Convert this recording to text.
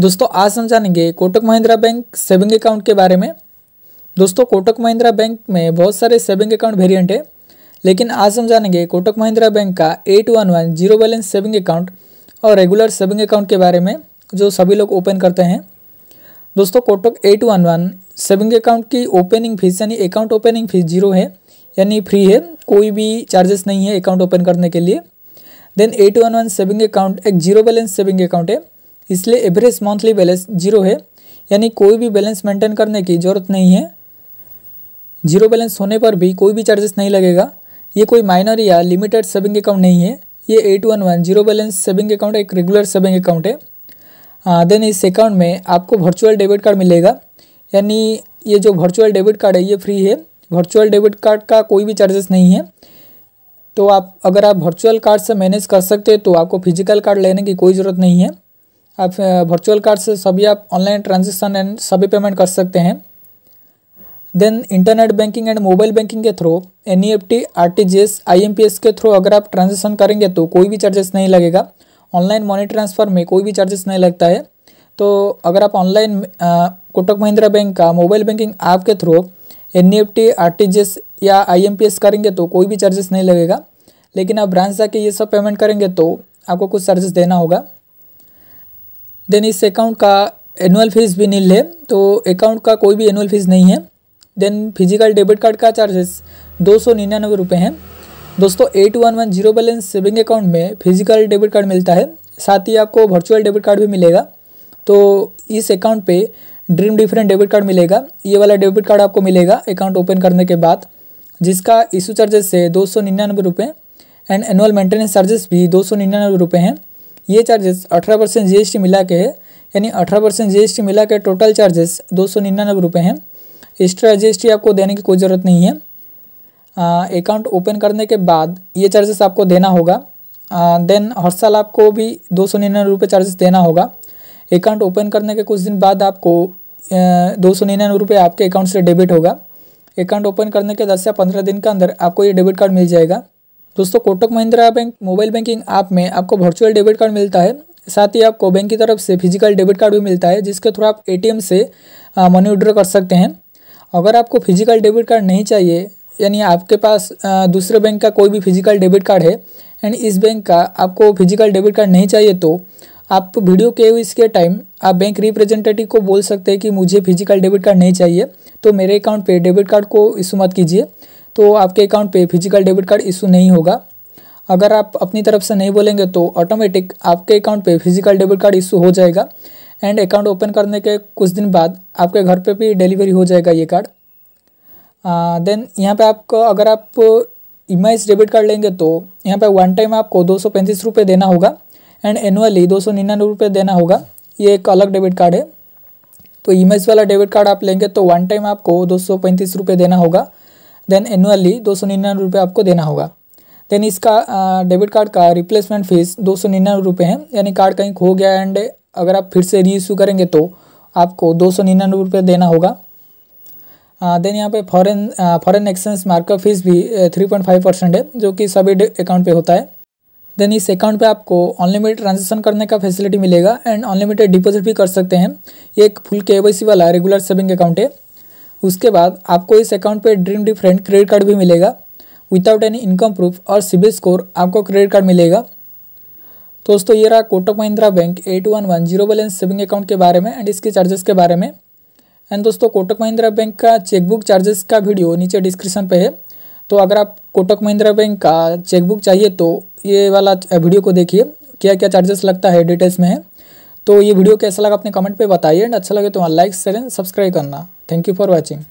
दोस्तों आज हम जानेंगे Kotak Mahindra bank saving account के बारे में दोस्तों कोटक महिंद्रा बैंक में बहुत सारे सेविंग अकाउंट वेरियंट है लेकिन आज हम जानेंगे कोटक महिंद्रा बैंक का eight one one zero balance saving account और रेगुलर सेविंग अकाउंट के बारे में जो सभी लोग ओपन करते हैं दोस्तों Kotak eight one one saving account की ओपनिंग फीस यानी अकाउंट ओपनिंग फीस जीरो है यानी फ्री है कोई भी चार्जेस नहीं है अकाउंट ओपन करने के लिए then eight one one saving account एक जीरो बैलेंस सेविंग अकाउंट है इसलिए एवरेज मंथली बैलेंस जीरो है यानी कोई भी बैलेंस मेंटेन करने की ज़रूरत नहीं है जीरो बैलेंस होने पर भी कोई भी चार्जेस नहीं लगेगा ये कोई माइनर या लिमिटेड सेविंग अकाउंट नहीं है ये eight one one zero balance saving account एक रेगुलर सेविंग अकाउंट है देन इस अकाउंट में आपको वर्चुअल डेबिट कार्ड मिलेगा यानी ये जो वर्चुअल डेबिट कार्ड है ये फ्री है वर्चुअल डेबिट कार्ड का कोई भी चार्जेस नहीं है तो आप अगर आप वर्चुअल कार्ड से मैनेज कर सकते हैं तो आपको फिजिकल कार्ड लेने की कोई ज़रूरत नहीं है आप वर्चुअल कार्ड से सभी आप ऑनलाइन ट्रांजेक्शन एंड सभी पेमेंट कर सकते हैं then internet banking and mobile banking के through N E F T R T G S I M P S के थ्रू अगर आप ट्रांजेक्शन करेंगे तो कोई भी चार्जेस नहीं लगेगा ऑनलाइन मनी ट्रांसफ़र में कोई भी चार्जेस नहीं लगता है तो अगर आप ऑनलाइन कोटक महिंद्रा बैंक का मोबाइल बैंकिंग ऐप के through N E F T R T G S या आई एम पी एस करेंगे तो कोई भी चार्जेस नहीं लगेगा लेकिन आप ब्रांच जाके ये सब पेमेंट करेंगे तो आपको कुछ चार्जेस देना होगा देन इस अकाउंट का एनुअल फीस भी नील है तो अकाउंट का कोई भी एनुअल फीस नहीं है देन फिजिकल डेबिट कार्ड का चार्जेस दो सौ निन्यानवे रुपये हैं दोस्तों eight one one zero balance saving account में फिजिकल डेबिट कार्ड मिलता है साथ ही आपको वर्चुअल डेबिट कार्ड भी मिलेगा तो इस अकाउंट पे ड्रीम डिफरेंट डेबिट कार्ड मिलेगा ये वाला डेबिट कार्ड आपको मिलेगा अकाउंट ओपन करने के बाद जिसका इशू चार्जेस है दो सौ निन्यानवे रुपये एंड एनुअल मेंटेनेंस चार्जेस भी दो सौ निन्यानवे रुपये हैं ये चार्जेस अठारह परसेंट जी एस टी मिला के यानी अठारह परसेंट जी एस टी मिला के टोटल चार्जेस दो सौ निन्यानवे रुपये हैं एक्स्ट्रा जी एस टी आपको देने की कोई ज़रूरत नहीं है अकाउंट ओपन करने के बाद ये चार्जेस आपको देना होगा देन हर साल आपको भी दो सौ निन्यानवे रुपये चार्जेस देना होगा अकाउंट ओपन करने के कुछ दिन बाद आपको दो सौ निन्यानवे रुपये आपके अकाउंट से डेबिट होगा अकाउंट ओपन करने के दस या पंद्रह दिन के अंदर आपको ये डेबिट कार्ड मिल जाएगा दोस्तों Kotak Mahindra bank mobile banking app में आपको वर्चुअल डेबिट कार्ड मिलता है साथ ही आपको बैंक की तरफ से फिजिकल डेबिट कार्ड भी मिलता है जिसके थ्रू आप एटीएम से मनी विड्रॉ कर सकते हैं अगर आपको फिजिकल डेबिट कार्ड नहीं चाहिए यानी आपके पास दूसरे बैंक का कोई भी फिजिकल डेबिट कार्ड है एंड इस बैंक का आपको फिजिकल डेबिट कार्ड नहीं चाहिए तो आप वीडियो के इसके टाइम आप बैंक रिप्रेजेंटेटिव को बोल सकते हैं कि मुझे फिजिकल डेबिट कार्ड नहीं चाहिए तो मेरे अकाउंट पे डेबिट कार्ड को इशू मत कीजिए तो आपके अकाउंट पे फिजिकल डेबिट कार्ड इशू नहीं होगा अगर आप अपनी तरफ से नहीं बोलेंगे तो ऑटोमेटिक आपके अकाउंट पे फिजिकल डेबिट कार्ड इशू हो जाएगा एंड अकाउंट ओपन करने के कुछ दिन बाद आपके घर पे भी डिलीवरी हो जाएगा ये कार्ड देन यहाँ पे आपको अगर आप ई डेबिट कार्ड लेंगे तो यहाँ पर वन टाइम आपको दो सौ पैंतीस रुपये देना होगा एंड एनुअली दो सौ निन्यानवे रुपये देना होगा ये एक अलग डेबिट कार्ड है तो ई e वाला डेबिट कार्ड आप लेंगे तो वन टाइम आपको दो सौ पैंतीस रुपये देना होगा देन एनुअली दो सौ निन्यानवे रुपये आपको देना होगा देन इसका डेबिट कार्ड का रिप्लेसमेंट फीस दो सौ निन्यानवे रुपये है यानी कार्ड कहीं खो गया एंड अगर आप फिर से रीइशू करेंगे तो आपको दो सौ निन्यानवे रुपये देना होगा देन यहाँ पे foreign foreign exchange markup fees भी थ्री पॉइंट फाइव परसेंट है जो कि सभी अकाउंट पे होता है देन इस अकाउंट पे आपको अनलिमिटेड ट्रांजेक्शन करने का फैसिलिटी मिलेगा एंड अनलिमिटेड डिपॉजिट भी कर सकते हैं ये एक फुल के वाला रेगुलर सेविंग अकाउंट है उसके बाद आपको इस अकाउंट पे ड्रीम डिफरेंट क्रेडिट कार्ड भी मिलेगा विदाउट एनी इनकम प्रूफ और सिबिल स्कोर आपको क्रेडिट कार्ड मिलेगा दोस्तों ये रहा Kotak Mahindra bank eight one one zero balance saving account के बारे में एंड इसके चार्जेस के बारे में एंड दोस्तों कोटक महिंद्रा बैंक का चेकबुक चार्जेस का वीडियो नीचे डिस्क्रिप्शन पे है तो अगर आप कोटक महिंद्रा बैंक का चेकबुक चाहिए तो ये वाला वीडियो को देखिए क्या क्या चार्जेस लगता है डिटेल्स में है तो ये वीडियो कैसा लगा अपने कमेंट पे बताइए एंड अच्छा लगे तो लाइक शेयर सब्सक्राइब करना थँक्यू फॉर वॉचिंग